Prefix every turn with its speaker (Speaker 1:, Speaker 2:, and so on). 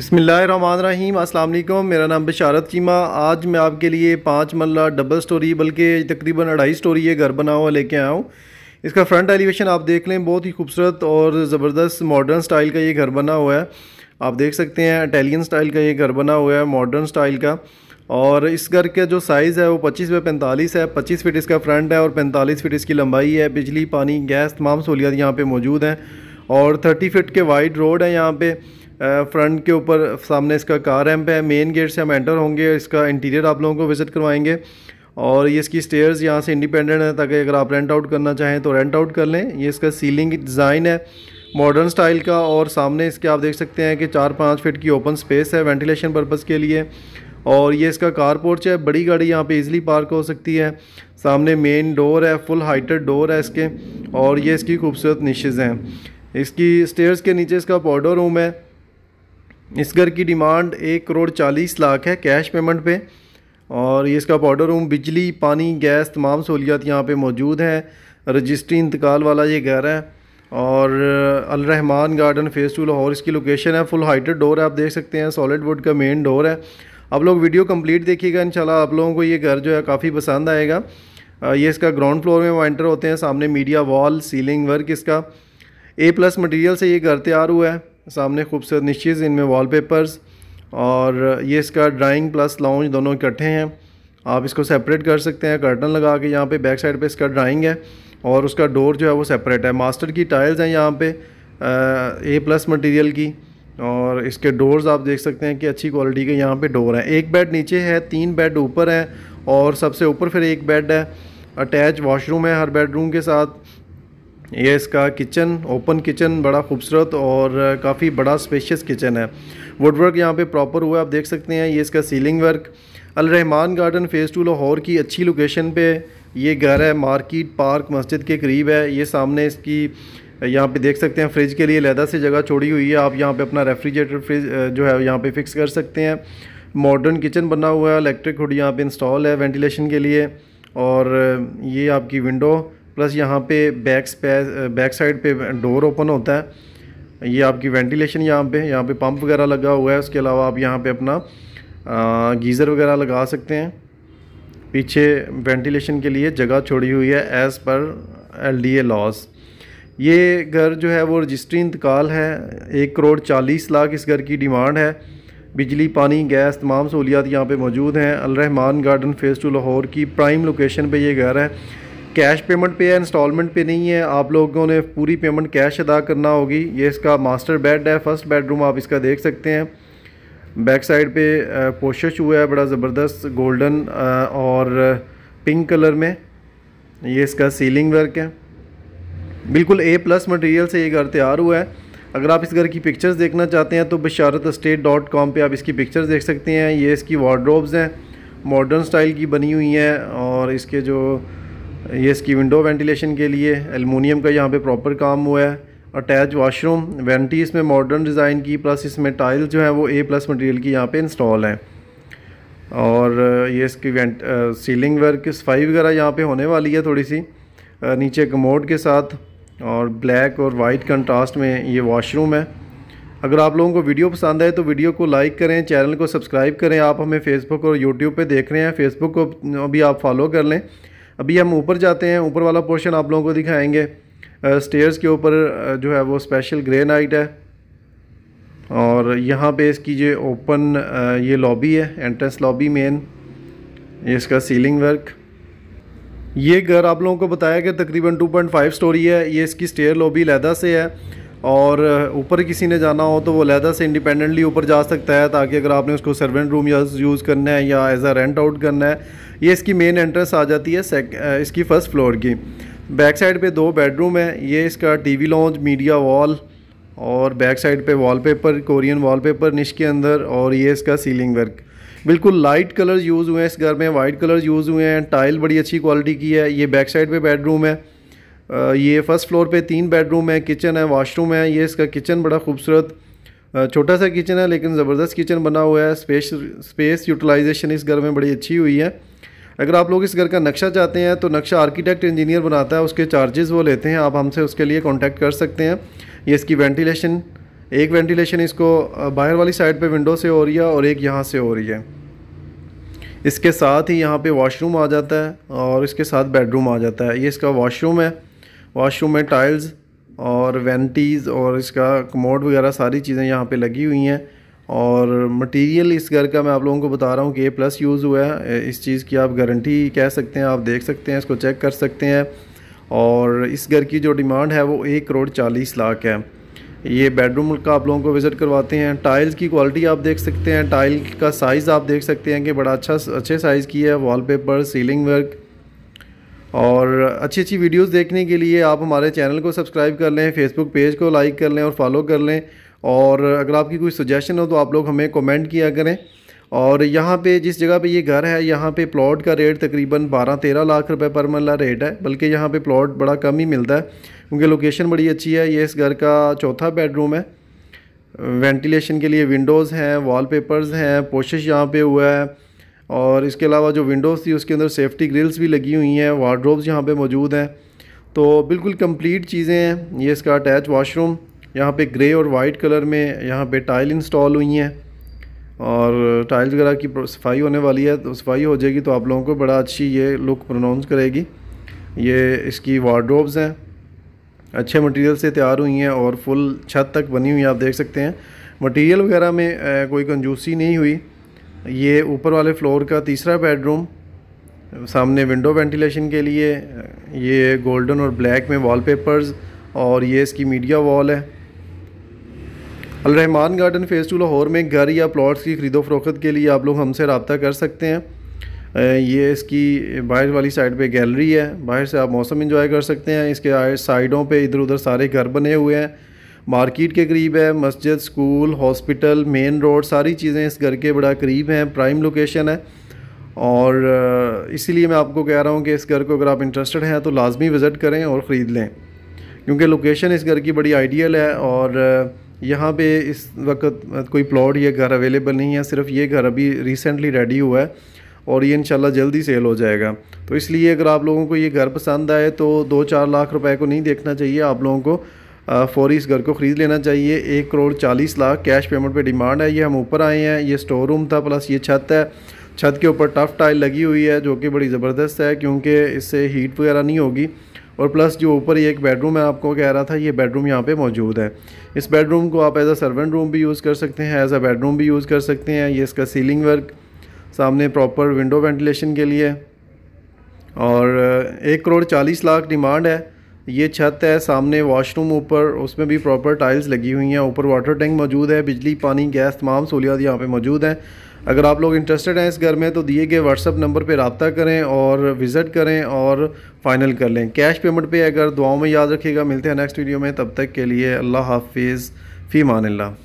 Speaker 1: बसमीम अल्लाम मेरा नाम बशारत चीमा आज मैं आपके लिए पाँच मल्ला डबल स्टोरी बल्कि तकरीबन अढ़ाई स्टोरी ये घर बना हुआ लेके आया हूँ इसका फ्रंट एलिवेशन आप देख लें बहुत ही खूबसूरत और ज़बरदस्त मॉडर्न स्टाइल का ये घर बना हुआ है आप देख सकते हैं इटालियन स्टाइल का ये घर बना हुआ है मॉडर्न स्टाइल का और इस घर का जो साइज़ है वो 25 बाई पैंतालीस है 25 फीट इसका फ्रंट है और 45 फीट इसकी लंबाई है बिजली पानी गैस तमाम सहूलियात यहाँ पे मौजूद हैं और 30 फीट के वाइड रोड है यहाँ पे फ्रंट के ऊपर सामने इसका कार रैम्प है मेन गेट से हम एंटर होंगे इसका इंटीरियर आप लोगों को विज़िट करवाएंगे और ये इसकी स्टेयर्स यहाँ से इंडिपेंडेंट है ताकि अगर आप रेंट आउट करना चाहें तो रेंट आउट कर लें ये इसका सीलिंग डिज़ाइन है मॉडर्न स्टाइल का और सामने इसके आप देख सकते हैं कि चार पाँच फिट की ओपन स्पेस है वेंटिलेशन पर्पज़ के लिए और ये इसका कार पोर्च है बड़ी गाड़ी यहाँ पे इजीली पार्क हो सकती है सामने मेन डोर है फुल हाइटेड डोर है इसके और ये इसकी खूबसूरत निशेज़ हैं इसकी स्टेयर्स के नीचे इसका पाउडर रूम है इस घर की डिमांड एक करोड़ चालीस लाख है कैश पेमेंट पे और ये इसका पाउडर रूम बिजली पानी गैस तमाम सहूलियात यहाँ पे मौजूद हैं रजिस्ट्री इंतकाल वाला ये घर है और Rahman garden phase two Lahore इसकी लोकेशन है फुल हाइटेड डोर है आप देख सकते हैं सॉलिड वुड का मेन डोर है आप लोग वीडियो कम्प्लीट देखिएगा शाला आप लोगों को ये घर जो है काफ़ी पसंद आएगा ये इसका ग्राउंड फ्लोर में वाइंटर होते हैं सामने मीडिया वॉल सीलिंग वर्क इसका ए प्लस मटेरियल से ये घर तैयार हुआ है सामने खूबसूरत निशीज़ इनमें वॉलपेपर्स और ये इसका ड्राइंग प्लस लाउंज दोनों इकट्ठे हैं आप इसको सेपरेट कर सकते हैं कर्टन लगा के यहाँ पे बैक साइड पे इसका ड्राइंग है और उसका डोर जो है वो सेपरेट है मास्टर की टाइल्स हैं यहाँ पे ए प्लस मटेरियल की और इसके डोर्स आप देख सकते हैं कि अच्छी क्वालिटी के यहाँ पे डोर हैं एक बेड नीचे है तीन बेड ऊपर है और सबसे ऊपर फिर एक बेड है अटैच वाशरूम है हर बेडरूम के साथ ये इसका किचन ओपन किचन बड़ा खूबसूरत और काफ़ी बड़ा स्पेशियस किचन है वुडवर्क यहाँ पे प्रॉपर हुआ है आप देख सकते हैं ये इसका ceiling work Alrahman garden phase two Lahore की अच्छी लोकेशन पे ये घर है मार्केट पार्क मस्जिद के करीब है ये सामने इसकी यहाँ पे देख सकते हैं फ्रिज के लिए लहदा से जगह छोड़ी हुई है आप यहाँ पे अपना रेफ्रिजरेटर फ्रिज जो है यहाँ पे फिक्स कर सकते हैं मॉडर्न किचन बना हुआ है इलेक्ट्रिक हुड यहाँ पे इंस्टॉल है वेंटिलेशन के लिए और ये आपकी विंडो प्लस यहाँ पे बैक बैक साइड पे डोर ओपन होता है ये आपकी वेंटिलेशन यहाँ पे यहाँ पे पंप वगैरह लगा हुआ है उसके अलावा आप यहाँ पे अपना गीज़र वगैरह लगा सकते हैं पीछे वेंटिलेशन के लिए जगह छोड़ी हुई है as per L D A ये घर जो है वो रजिस्ट्री इंतकाल है एक करोड़ चालीस लाख इस घर की डिमांड है बिजली पानी गैस तमाम सहूलियात यहाँ पे मौजूद हैं Alrahman garden phase two Lahore की प्राइम लोकेशन पे ये घर है कैश पेमेंट पे है इंस्टॉलमेंट पे नहीं है आप लोगों ने पूरी पेमेंट कैश अदा करना होगी ये इसका मास्टर बेड है फर्स्ट बेडरूम आप इसका देख सकते हैं बैक साइड पे पोशश हुआ है बड़ा ज़बरदस्त गोल्डन और पिंक कलर में ये इसका सीलिंग वर्क है बिल्कुल ए प्लस मटेरियल से ये घर तैयार हुआ है अगर आप इस घर की पिक्चर्स देखना चाहते हैं तो बशारत स्टेट डॉट कॉम पर आप इसकी पिक्चर्स देख सकते हैं ये इसकी वार्ड्रोब्स हैं मॉडर्न स्टाइल की बनी हुई हैं और इसके जो ये इसकी विंडो वेंटिलेशन के लिए एलमिनियम का यहाँ पे प्रॉपर काम हुआ है अटैच वाशरूम वेंटी इसमें मॉडर्न डिज़ाइन की प्लस इसमें टाइल जो है वो ए प्लस मटेरियल की यहाँ पे इंस्टॉल हैं और ये इसकी वेंट सीलिंग वर्क सफाई वगैरह यहाँ पे होने वाली है थोड़ी सी नीचे कमोड के साथ और ब्लैक और वाइट कंट्रास्ट में ये वाशरूम है अगर आप लोगों को वीडियो पसंद आए तो वीडियो को लाइक करें चैनल को सब्सक्राइब करें आप हमें फेसबुक और यूट्यूब पर देख रहे हैं फेसबुक को अभी आप फॉलो कर लें अभी हम ऊपर जाते हैं ऊपर वाला पोर्शन आप लोगों को दिखाएंगे स्टेयर्स के ऊपर जो है वो स्पेशल ग्रे नाइट है और यहाँ पे इसकी जो ओपन ये लॉबी है एंट्रेंस लॉबी मेन ये इसका सीलिंग वर्क ये घर आप लोगों को बताया कि तकरीबन 2.5 स्टोरी है ये इसकी स्टेयर लॉबी लहदा से है और ऊपर किसी ने जाना हो तो वो लहदा से इंडिपेंडेंटली ऊपर जा सकता है ताकि अगर आपने उसको सर्वेंट रूम यूज़ करना है या एज आ रेंट आउट करना है ये इसकी मेन एंट्रेंस आ जाती है सेक, इसकी फ़र्स्ट फ्लोर की बैक साइड पे दो बेडरूम है ये इसका टीवी लॉन्च मीडिया वॉल और बैक साइड पे वॉलपेपर कोरियन वॉलपेपर निश के अंदर और ये इसका सीलिंग वर्क बिल्कुल लाइट कलर्स यूज़ हुए हैं इस घर में वाइट कलर्स यूज़ हुए हैं टाइल बड़ी अच्छी क्वालिटी की है ये बैक साइड पे बेडरूम है ये फ़र्स्ट फ्लोर पे तीन बेडरूम है किचन है वाशरूम है ये इसका किचन बड़ा खूबसूरत छोटा सा किचन है लेकिन ज़बरदस्त किचन बना हुआ है स्पेस स्पेस यूटिलाइजेशन इस घर में बड़ी अच्छी हुई है अगर आप लोग इस घर का नक्शा चाहते हैं तो नक्शा आर्किटेक्ट इंजीनियर बनाता है उसके चार्जेस वो लेते हैं आप हमसे उसके लिए कॉन्टैक्ट कर सकते हैं ये इसकी वेंटिलेशन एक वेंटिलेशन इसको बाहर वाली साइड पे विंडो से हो रही है और एक यहाँ से हो रही है इसके साथ ही यहाँ पे वॉशरूम आ जाता है और इसके साथ बेडरूम आ जाता है ये इसका वॉशरूम है वॉशरूम में टाइल्स और वेंटीज़ और इसका कमोड वगैरह सारी चीज़ें यहाँ पे लगी हुई हैं और मटेरियल इस घर का मैं आप लोगों को बता रहा हूँ कि ए प्लस यूज़ हुआ है इस चीज़ की आप गारंटी कह सकते हैं आप देख सकते हैं इसको चेक कर सकते हैं और इस घर की जो डिमांड है वो एक करोड़ चालीस लाख है ये बेडरूम का आप लोगों को विज़िट करवाते हैं टाइल्स की क्वालिटी आप देख सकते हैं टाइल का साइज़ आप देख सकते हैं कि बड़ा अच्छा अच्छे साइज़ की है वॉलपेपर सीलिंग वर्क और अच्छी अच्छी वीडियोस देखने के लिए आप हमारे चैनल को सब्सक्राइब कर लें फेसबुक पेज को लाइक कर लें और फॉलो कर लें और अगर आपकी कोई सजेशन हो तो आप लोग हमें कमेंट किया करें और यहाँ पे जिस जगह पे ये घर है यहाँ पे प्लॉट का रेट तकरीबन 12-13 लाख रुपए पर मरला रेट है बल्कि यहाँ पे प्लॉट बड़ा कम ही मिलता है क्योंकि लोकेशन बड़ी अच्छी है ये इस घर का चौथा बेडरूम है वेंटिलेशन के लिए विंडोज़ हैं वॉलपेपर्स हैं पोशिश यहाँ पे हुआ है और इसके अलावा जो विंडोज़ थी उसके अंदर सेफ्टी ग्रिल्स भी लगी हुई हैं वार्ड्रोब्स यहाँ पर मौजूद हैं तो बिल्कुल कम्प्लीट चीज़ें हैं ये इसका अटैच वाशरूम यहाँ पे ग्रे और वाइट कलर में यहाँ पे टाइल इंस्टॉल हुई हैं और टाइल्स वगैरह की सफाई होने वाली है तो सफाई हो जाएगी तो आप लोगों को बड़ा अच्छी ये लुक प्रोनाउंस करेगी ये इसकी वार्ड्रोब्स हैं अच्छे मटेरियल से तैयार हुई हैं और फुल छत तक बनी हुई आप देख सकते हैं मटेरियल वगैरह में कोई कंजूसी नहीं हुई ये ऊपर वाले फ्लोर का तीसरा बेडरूम सामने विंडो वेंटिलेशन के लिए ये गोल्डन और ब्लैक में वॉलपेपर्स और ये इसकी मीडिया वॉल है Alrahman garden phase two Lahore में घर या प्लॉट्स की ख़रीदो फरोख्त के लिए आप लोग हमसे रबता कर सकते हैं ये इसकी बाहर वाली साइड पे गैलरी है बाहर से आप मौसम इंजॉय कर सकते हैं इसके साइडों पे इधर उधर सारे घर बने हुए हैं मार्केट के करीब है मस्जिद स्कूल हॉस्पिटल मेन रोड सारी चीज़ें इस घर के बड़ा करीब हैं प्राइम लोकेशन है और इसीलिए मैं आपको कह रहा हूँ कि इस घर को अगर आप इंटरेस्टेड हैं तो लाजमी विज़िट करें और ख़रीद लें क्योंकि लोकेशन इस घर की बड़ी आइडियल है और यहाँ पे इस वक्त कोई प्लॉट या घर अवेलेबल नहीं है सिर्फ ये घर अभी रिसेंटली रेडी हुआ है और ये इंशाल्लाह जल्दी सेल हो जाएगा तो इसलिए अगर आप लोगों को ये घर पसंद आए तो दो चार लाख रुपए को नहीं देखना चाहिए आप लोगों को फौरी इस घर को ख़रीद लेना चाहिए एक करोड़ चालीस लाख कैश पेमेंट पे डिमांड है ये हम ऊपर आए हैं ये स्टोर रूम था प्लस ये छत है छत के ऊपर टफ टाइल लगी हुई है जो कि बड़ी ज़बरदस्त है क्योंकि इससे हीट वगैरह नहीं होगी और प्लस जो ऊपर ये एक बेडरूम है आपको कह रहा था ये बेडरूम यहाँ पे मौजूद है इस बेडरूम को आप एज़ अ सर्वेंट रूम भी यूज़ कर सकते हैं एज़ अ बेडरूम भी यूज़ कर सकते हैं ये इसका सीलिंग वर्क सामने प्रॉपर विंडो वेंटिलेशन के लिए और एक करोड़ चालीस लाख डिमांड है ये छत है सामने वाशरूम ऊपर उसमें भी प्रॉपर टाइल्स लगी हुई हैं ऊपर वाटर टैंक मौजूद है बिजली पानी गैस तमाम सहूलियात यहाँ पर मौजूद हैं अगर आप लोग इंटरेस्टेड हैं इस घर में तो दिए गए व्हाट्सअप नंबर पर रबता करें और विज़िट करें और फाइनल कर लें कैश पेमेंट पे अगर दुआओं में याद रखिएगा मिलते हैं नेक्स्ट वीडियो में तब तक के लिए अल्लाह हाफिज़ फ़ी ला